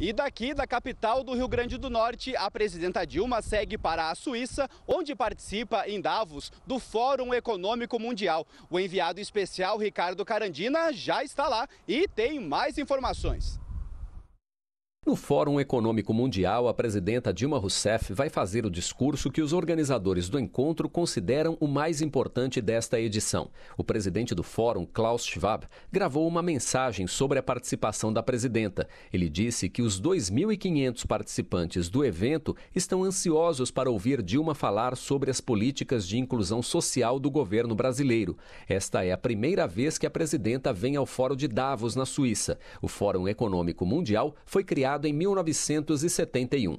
E daqui, da capital do Rio Grande do Norte, a presidenta Dilma segue para a Suíça, onde participa em Davos do Fórum Econômico Mundial. O enviado especial Ricardo Carandina já está lá e tem mais informações. No Fórum Econômico Mundial, a presidenta Dilma Rousseff vai fazer o discurso que os organizadores do encontro consideram o mais importante desta edição. O presidente do Fórum, Klaus Schwab, gravou uma mensagem sobre a participação da presidenta. Ele disse que os 2.500 participantes do evento estão ansiosos para ouvir Dilma falar sobre as políticas de inclusão social do governo brasileiro. Esta é a primeira vez que a presidenta vem ao Fórum de Davos, na Suíça. O Fórum Econômico Mundial foi criado em 1971.